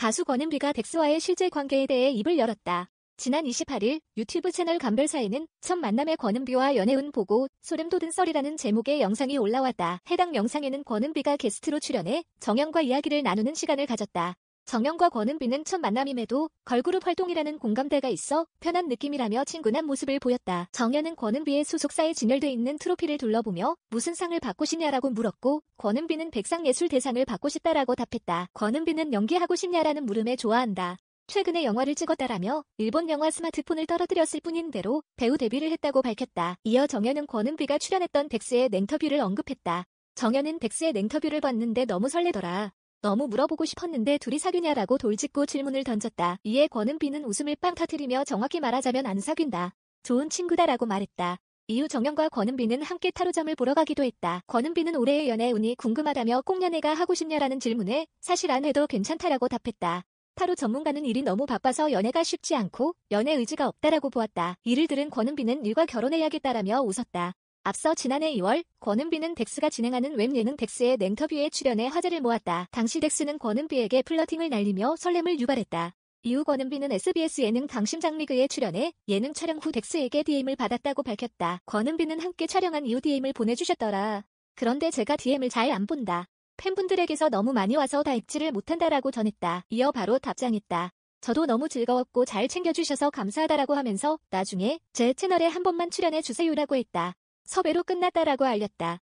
가수 권은비가 덱스와의 실제 관계에 대해 입을 열었다. 지난 28일 유튜브 채널 감별사에는 첫 만남의 권은비와 연애운 보고 소름 돋은 썰이라는 제목의 영상이 올라왔다. 해당 영상에는 권은비가 게스트로 출연해 정연과 이야기를 나누는 시간을 가졌다. 정영과 권은비는 첫 만남임에도 걸그룹 활동이라는 공감대가 있어 편한 느낌이라며 친근한 모습을 보였다. 정현은 권은비의 소속사에 진열돼 있는 트로피를 둘러보며 무슨 상을 받고 싶냐라고 물었고 권은비는 백상예술대상을 받고 싶다라고 답했다. 권은비는 연기하고 싶냐라는 물음에 좋아한다. 최근에 영화를 찍었다라며 일본 영화 스마트폰을 떨어뜨렸을 뿐인대로 배우 데뷔를 했다고 밝혔다. 이어 정현은 권은비가 출연했던 덱스의 냉터뷰를 언급했다. 정현은 덱스의 냉터뷰를 봤는데 너무 설레더라. 너무 물어보고 싶었는데 둘이 사귀냐라고 돌직구 질문을 던졌다. 이에 권은비는 웃음을 빵 터트리며 정확히 말하자면 안 사귄다. 좋은 친구다라고 말했다. 이후 정영과 권은비는 함께 타로점을 보러 가기도 했다. 권은비는 올해의 연애 운이 궁금하다며 꽁연애가 하고 싶냐라는 질문에 사실 안 해도 괜찮다라고 답했다. 타로 전문가는 일이 너무 바빠서 연애가 쉽지 않고 연애 의지가 없다라고 보았다. 이를 들은 권은비는 일과 결혼해야겠다라며 웃었다. 앞서 지난해 2월 권은비는 덱스가 진행하는 웹 예능 덱스의 냉터뷰에 출연해 화제를 모았다. 당시 덱스는 권은비에게 플러팅을 날리며 설렘을 유발했다. 이후 권은비는 SBS 예능 강심장 리그에 출연해 예능 촬영 후 덱스에게 DM을 받았다고 밝혔다. 권은비는 함께 촬영한 이후 DM을 보내주셨더라. 그런데 제가 DM을 잘 안 본다. 팬분들에게서 너무 많이 와서 다 읽지를 못한다라고 전했다. 이어 바로 답장했다. 저도 너무 즐거웠고 잘 챙겨주셔서 감사하다라고 하면서 나중에 제 채널에 한 번만 출연해주세요라고 했다. 섭외로 끝났다라고 알렸다.